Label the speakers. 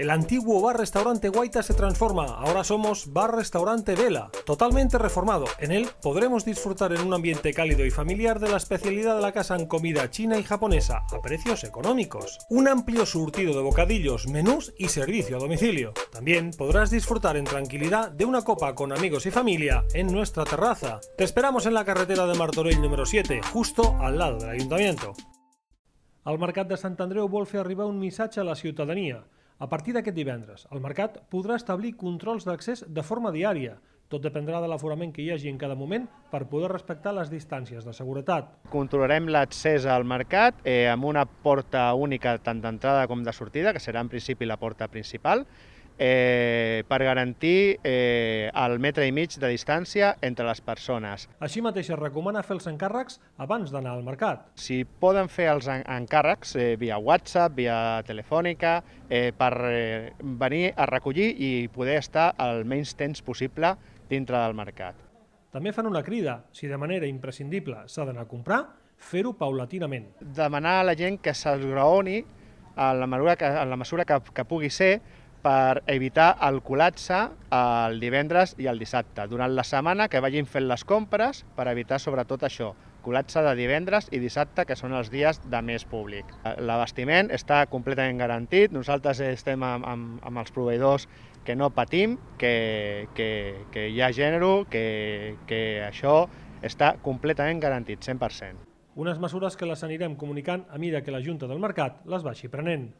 Speaker 1: El antiguo bar-restaurante Guaita se transforma, ahora somos bar-restaurante Vela, totalmente reformado. En él podremos disfrutar en un ambiente cálido y familiar de la especialidad de la casa en comida china y japonesa, a precios económicos. Un amplio surtido de bocadillos, menús y servicio a domicilio. También podrás disfrutar en tranquilidad de una copa con amigos y familia en nuestra terraza. Te esperamos en la carretera de Martorell número 7, justo al lado del ayuntamiento. Al Mercat de Sant Andreu arriba arriba un missatge a la ciudadanía. A partir d'aquest divendres, el mercat podrà establir controls d'accés de forma diària. Tot dependrà de l'aforament que hi hagi en cada moment per poder respectar les distàncies de seguretat.
Speaker 2: Controlarem l'accés al mercat eh, amb una porta única tant d'entrada com de sortida, que serà en principi la porta principal, eh, per garantir eh, el metre i mig de distància entre les persones.
Speaker 1: Així mateix es recomana fer els encàrrecs abans d'anar al mercat.
Speaker 2: Si poden fer els encàrrecs eh, via WhatsApp, via telefònica, eh, per eh, venir a recollir i poder estar el menys temps possible dintre del mercat.
Speaker 1: També fan una crida, si de manera imprescindible s'ha d'anar a comprar, fer-ho paulatinament.
Speaker 2: Demanar a la gent que s'esgraoni en la mesura que, en la mesura que, que pugui ser per evitar el col·lapse el divendres i el dissabte. Durant la setmana que vagin fent les compres per evitar sobretot això, col·lapse de divendres i dissabte, que són els dies de més públic. L'abastiment està completament garantit, nosaltres estem amb, amb, amb els proveïdors que no patim, que, que, que hi ha gènere, que, que això està completament garantit, 100%. Unes mesures que
Speaker 1: les anirem comunicant a mida que la Junta del Mercat les vagi prenent.